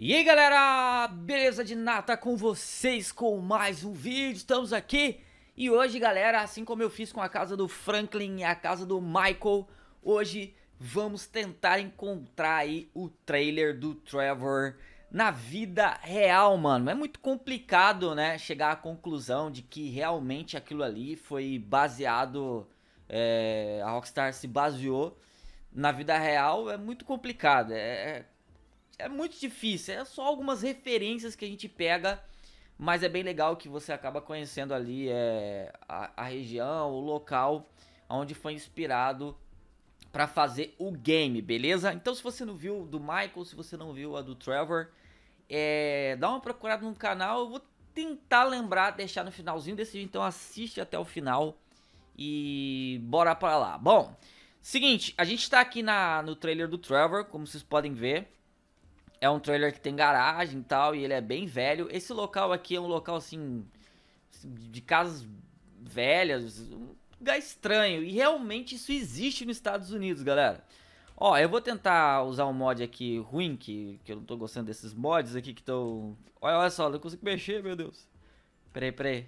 E aí galera, beleza de nata com vocês com mais um vídeo, estamos aqui E hoje galera, assim como eu fiz com a casa do Franklin e a casa do Michael Hoje vamos tentar encontrar aí o trailer do Trevor na vida real, mano É muito complicado, né, chegar à conclusão de que realmente aquilo ali foi baseado é, A Rockstar se baseou na vida real, é muito complicado, é, é é muito difícil, é só algumas referências que a gente pega, mas é bem legal que você acaba conhecendo ali é, a, a região, o local onde foi inspirado para fazer o game, beleza? Então se você não viu do Michael, se você não viu a do Trevor, é, dá uma procurada no canal, eu vou tentar lembrar, deixar no finalzinho desse vídeo, então assiste até o final e bora para lá. Bom, seguinte, a gente tá aqui na, no trailer do Trevor, como vocês podem ver, é um trailer que tem garagem e tal, e ele é bem velho. Esse local aqui é um local, assim, de casas velhas, um lugar estranho. E realmente isso existe nos Estados Unidos, galera. Ó, eu vou tentar usar um mod aqui ruim, que, que eu não tô gostando desses mods aqui que estão... Olha, olha só, não consigo mexer, meu Deus. Peraí, peraí.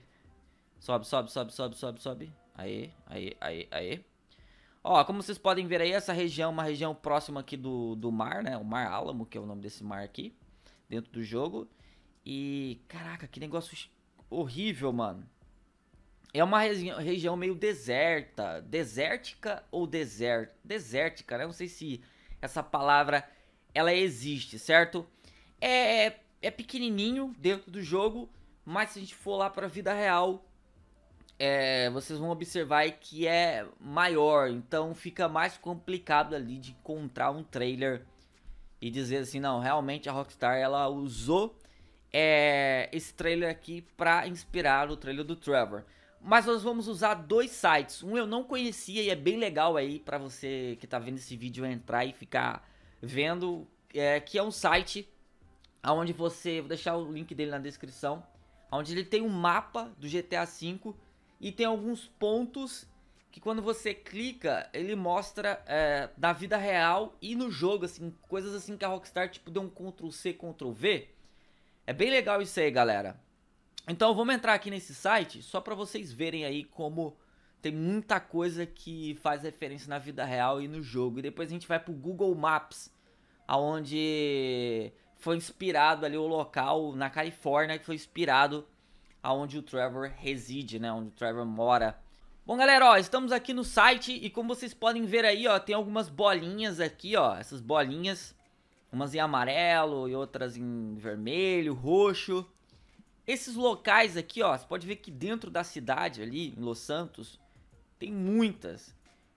Sobe, sobe, sobe, sobe, sobe, sobe. Aí, aí, aí, aí. Ó, como vocês podem ver aí, essa região é uma região próxima aqui do, do mar, né? O Mar Álamo, que é o nome desse mar aqui, dentro do jogo. E, caraca, que negócio horrível, mano. É uma regi região meio deserta, desértica ou deserto, Desértica, né? Não sei se essa palavra, ela existe, certo? É, é pequenininho dentro do jogo, mas se a gente for lá pra vida real, é, vocês vão observar que é maior, então fica mais complicado ali de encontrar um trailer e dizer assim, não, realmente a Rockstar ela usou é, esse trailer aqui para inspirar o trailer do Trevor. Mas nós vamos usar dois sites, um eu não conhecia e é bem legal aí para você que tá vendo esse vídeo entrar e ficar vendo, é, que é um site onde você, vou deixar o link dele na descrição, onde ele tem um mapa do GTA V e tem alguns pontos que quando você clica, ele mostra é, da vida real e no jogo, assim, coisas assim que a Rockstar, tipo, deu um Ctrl C, Ctrl V. É bem legal isso aí, galera. Então, vamos entrar aqui nesse site, só para vocês verem aí como tem muita coisa que faz referência na vida real e no jogo. E depois a gente vai pro Google Maps, aonde foi inspirado ali o local na Califórnia, que foi inspirado aonde o Trevor reside, né, onde o Trevor mora. Bom, galera, ó, estamos aqui no site e como vocês podem ver aí, ó, tem algumas bolinhas aqui, ó, essas bolinhas, umas em amarelo e outras em vermelho, roxo. Esses locais aqui, ó, você pode ver que dentro da cidade ali, em Los Santos, tem muitas.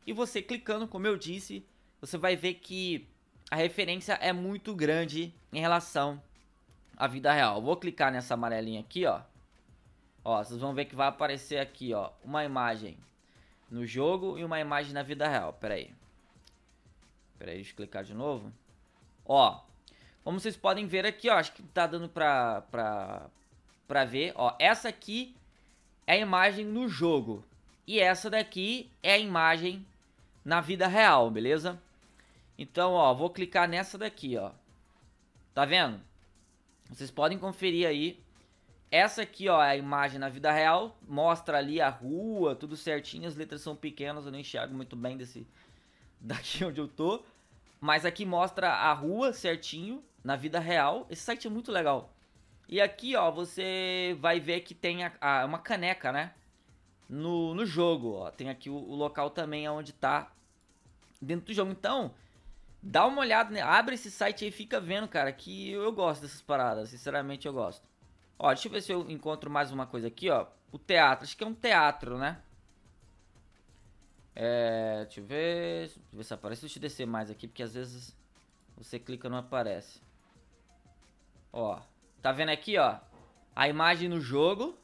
E você clicando, como eu disse, você vai ver que a referência é muito grande em relação à vida real. Eu vou clicar nessa amarelinha aqui, ó. Ó, vocês vão ver que vai aparecer aqui, ó, uma imagem no jogo e uma imagem na vida real. Pera aí. Pera aí, deixa eu clicar de novo. Ó, como vocês podem ver aqui, ó, acho que tá dando pra, pra, pra ver. Ó, essa aqui é a imagem no jogo. E essa daqui é a imagem na vida real, beleza? Então, ó, vou clicar nessa daqui, ó. Tá vendo? Vocês podem conferir aí essa aqui, ó, é a imagem na vida real. Mostra ali a rua, tudo certinho. As letras são pequenas, eu não enxergo muito bem desse daqui onde eu tô. Mas aqui mostra a rua certinho, na vida real. Esse site é muito legal. E aqui, ó, você vai ver que tem a, a, uma caneca, né? No, no jogo, ó. Tem aqui o, o local também onde tá dentro do jogo. Então, dá uma olhada, né? Abre esse site aí e fica vendo, cara, que eu gosto dessas paradas. Sinceramente, eu gosto. Ó, deixa eu ver se eu encontro mais uma coisa aqui, ó. O teatro, acho que é um teatro, né? É, deixa eu ver, deixa eu ver se aparece. Deixa eu descer mais aqui, porque às vezes você clica e não aparece. Ó, tá vendo aqui, ó? A imagem no jogo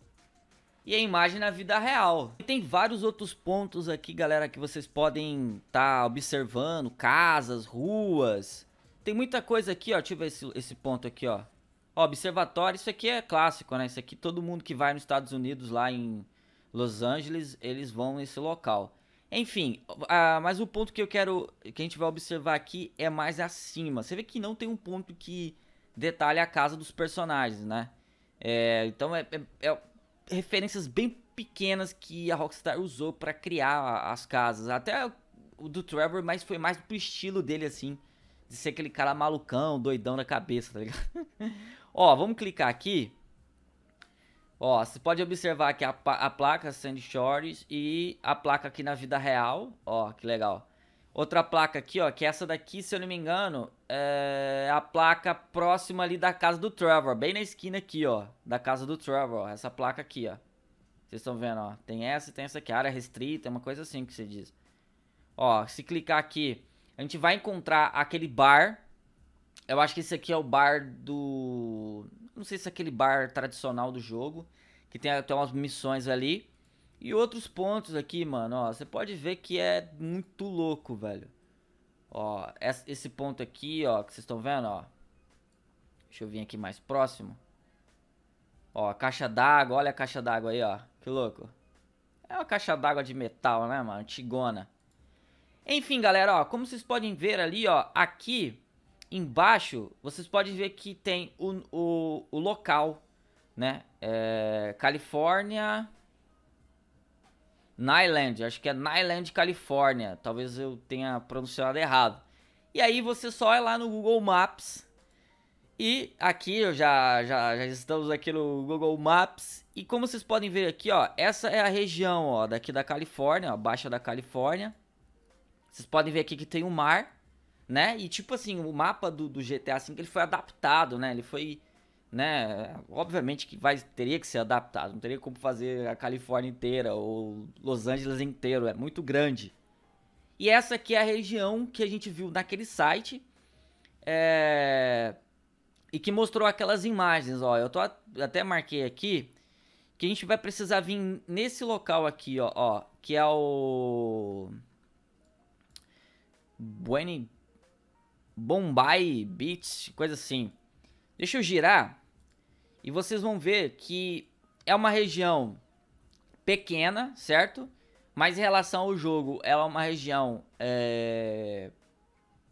e a imagem na vida real. E tem vários outros pontos aqui, galera, que vocês podem estar tá observando. Casas, ruas. Tem muita coisa aqui, ó. Deixa eu ver esse, esse ponto aqui, ó. Ó, observatório, isso aqui é clássico, né? Isso aqui todo mundo que vai nos Estados Unidos, lá em Los Angeles, eles vão nesse local. Enfim, ah, mas o ponto que eu quero que a gente vai observar aqui é mais acima. Você vê que não tem um ponto que detalhe a casa dos personagens, né? É, então é, é, é, referências bem pequenas que a Rockstar usou para criar as casas. Até o do Trevor, mas foi mais pro estilo dele assim, de ser aquele cara malucão, doidão na cabeça, tá ligado? Ó, vamos clicar aqui. Ó, você pode observar aqui a, a placa Sand Shores e a placa aqui na vida real. Ó, que legal. Outra placa aqui, ó, que é essa daqui, se eu não me engano, é a placa próxima ali da casa do Trevor. Bem na esquina aqui, ó, da casa do Trevor. Ó, essa placa aqui, ó. Vocês estão vendo, ó. Tem essa e tem essa aqui. Área restrita, é uma coisa assim que se diz. Ó, se clicar aqui, a gente vai encontrar aquele bar. Eu acho que esse aqui é o bar do não sei se é aquele bar tradicional do jogo, que tem até umas missões ali. E outros pontos aqui, mano, ó, você pode ver que é muito louco, velho. Ó, esse ponto aqui, ó, que vocês estão vendo, ó. Deixa eu vir aqui mais próximo. Ó, caixa d'água, olha a caixa d'água aí, ó. Que louco. É uma caixa d'água de metal, né, mano? Antigona. Enfim, galera, ó, como vocês podem ver ali, ó, aqui Embaixo, vocês podem ver que tem o, o, o local, né? É, Califórnia... Nyland, acho que é Nyland, Califórnia. Talvez eu tenha pronunciado errado. E aí você só é lá no Google Maps. E aqui eu já, já, já estamos aqui no Google Maps. E como vocês podem ver aqui, ó, essa é a região, ó, daqui da Califórnia, ó, baixa da Califórnia. Vocês podem ver aqui que tem o um mar né? E tipo assim, o mapa do, do GTA V ele foi adaptado, né? Ele foi, né? Obviamente que vai, teria que ser adaptado, não teria como fazer a Califórnia inteira ou Los Angeles inteiro, é muito grande. E essa aqui é a região que a gente viu naquele site é... e que mostrou aquelas imagens, ó. Eu tô até marquei aqui que a gente vai precisar vir nesse local aqui, ó, ó que é o Bueni Bombay Beats, coisa assim. Deixa eu girar e vocês vão ver que é uma região pequena, certo? Mas em relação ao jogo, ela é uma região é,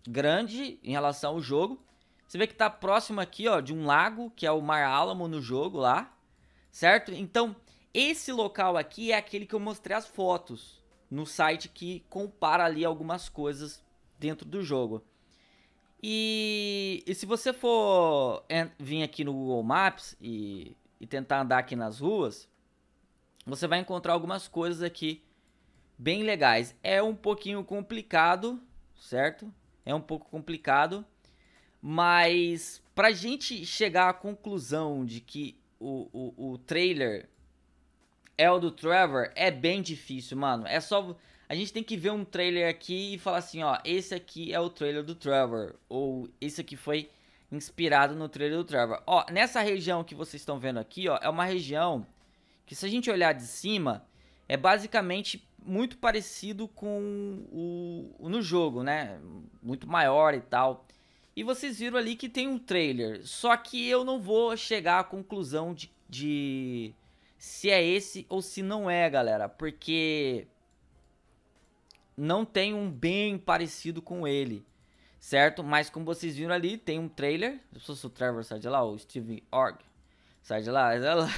grande em relação ao jogo. Você vê que tá próximo aqui, ó, de um lago, que é o Mar Alamo no jogo lá, certo? Então, esse local aqui é aquele que eu mostrei as fotos no site que compara ali algumas coisas dentro do jogo. E, e se você for vir aqui no Google Maps e, e tentar andar aqui nas ruas, você vai encontrar algumas coisas aqui bem legais. É um pouquinho complicado, certo? É um pouco complicado, mas pra gente chegar à conclusão de que o, o, o trailer é o do Trevor, é bem difícil, mano. É só. A gente tem que ver um trailer aqui e falar assim, ó, esse aqui é o trailer do Trevor. Ou esse aqui foi inspirado no trailer do Trevor. Ó, nessa região que vocês estão vendo aqui, ó, é uma região que se a gente olhar de cima, é basicamente muito parecido com o, no jogo, né? Muito maior e tal. E vocês viram ali que tem um trailer. Só que eu não vou chegar à conclusão de, de se é esse ou se não é, galera, porque não tem um bem parecido com ele, certo? Mas como vocês viram ali, tem um trailer, eu sou o Trevor sai de lá, o Steve Org sai de lá, sai lá.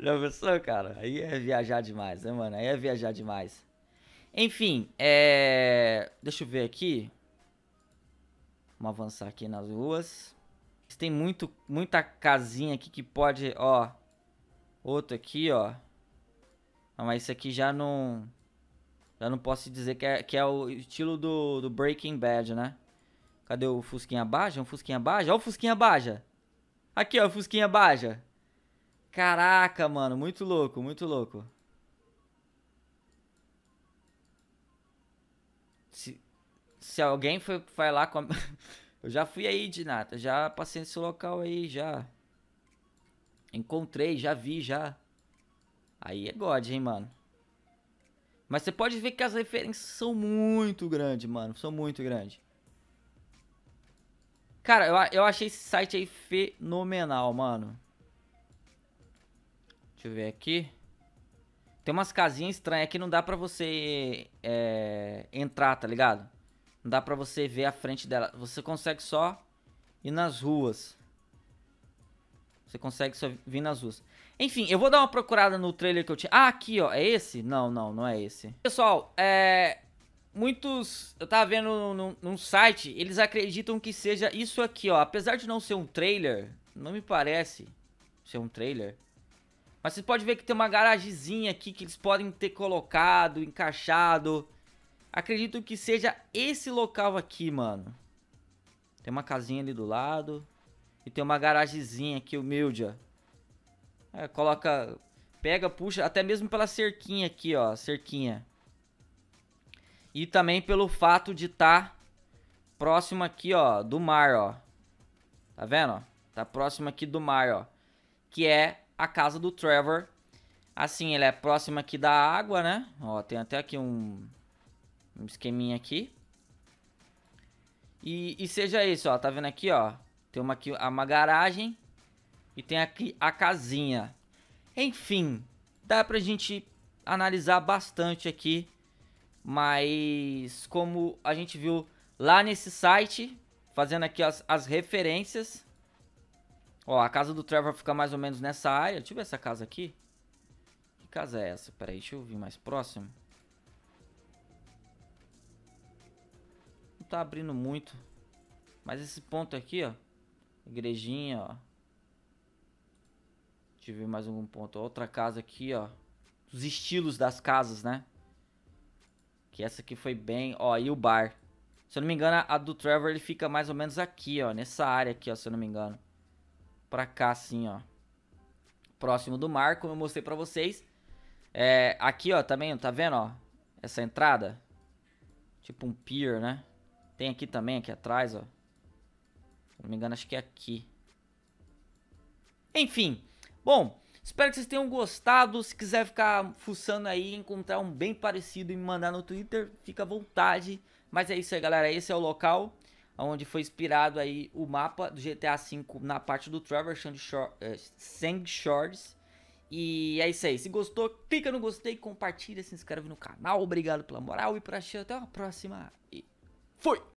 Já pensou, cara? Aí é viajar demais, né, mano? Aí é viajar demais. Enfim, é... Deixa eu ver aqui. Vamos avançar aqui nas ruas. Tem muito, muita casinha aqui que pode, ó... Outro aqui, ó. Ah, mas isso aqui já não... Já não posso dizer que é, que é o estilo do, do Breaking Bad, né? Cadê o Fusquinha Baja? Um Fusquinha Baja? Olha o Fusquinha Baja! Aqui, ó, o Fusquinha Baja. Caraca, mano, muito louco, muito louco. Se, se alguém foi, vai lá com a... Eu já fui aí, Dinata, já passei nesse local aí, já. Encontrei, já vi, já. Aí é God, hein, mano. Mas você pode ver que as referências são muito grandes, mano. São muito grandes. Cara, eu, eu achei esse site aí fenomenal, mano. Deixa eu ver aqui. Tem umas casinhas estranhas que não dá pra você é, entrar, tá ligado? Não dá pra você ver a frente dela. Você consegue só ir nas ruas. Você consegue só vir nas ruas. Enfim, eu vou dar uma procurada no trailer que eu tinha. Ah, aqui, ó. É esse? Não, não, não é esse. Pessoal, é... Muitos... Eu tava vendo num, num site, eles acreditam que seja isso aqui, ó. Apesar de não ser um trailer, não me parece ser um trailer. Mas você pode ver que tem uma garagezinha aqui que eles podem ter colocado, encaixado. Acredito que seja esse local aqui, mano. Tem uma casinha ali do lado. E tem uma garagemzinha aqui humilde, ó. É, coloca, pega, puxa, até mesmo pela cerquinha aqui, ó, cerquinha. E também pelo fato de estar tá próximo aqui, ó, do mar, ó. Tá vendo? Tá próximo aqui do mar, ó. Que é a casa do Trevor. Assim, ele é próximo aqui da água, né? Ó, tem até aqui um, um esqueminha aqui. E, e seja isso, ó. Tá vendo aqui, ó? Tem uma aqui, uma garagem. E tem aqui a casinha. Enfim, dá pra gente analisar bastante aqui. Mas como a gente viu lá nesse site, fazendo aqui as, as referências. Ó, a casa do Trevor fica mais ou menos nessa área. Deixa eu ver essa casa aqui. Que casa é essa? Peraí, deixa eu vir mais próximo. Não tá abrindo muito. Mas esse ponto aqui, ó. Igrejinha, ó. Deixa eu ver mais algum ponto. Outra casa aqui, ó. Os estilos das casas, né? Que essa aqui foi bem... Ó, e o bar. Se eu não me engano, a do Trevor, ele fica mais ou menos aqui, ó. Nessa área aqui, ó, se eu não me engano. Pra cá, assim, ó. Próximo do mar, como eu mostrei pra vocês. É, aqui, ó, também, tá vendo, ó? Essa entrada. Tipo um pier, né? Tem aqui também, aqui atrás, ó não me engano, acho que é aqui. Enfim, bom, espero que vocês tenham gostado. Se quiser ficar fuçando aí, encontrar um bem parecido e me mandar no Twitter, fica à vontade. Mas é isso aí, galera. Esse é o local onde foi inspirado aí o mapa do GTA V na parte do Trevor Sand Shores. Eh, e é isso aí. Se gostou, clica no gostei, compartilha, se inscreve no canal. Obrigado pela moral e por assistir. Até uma próxima e fui!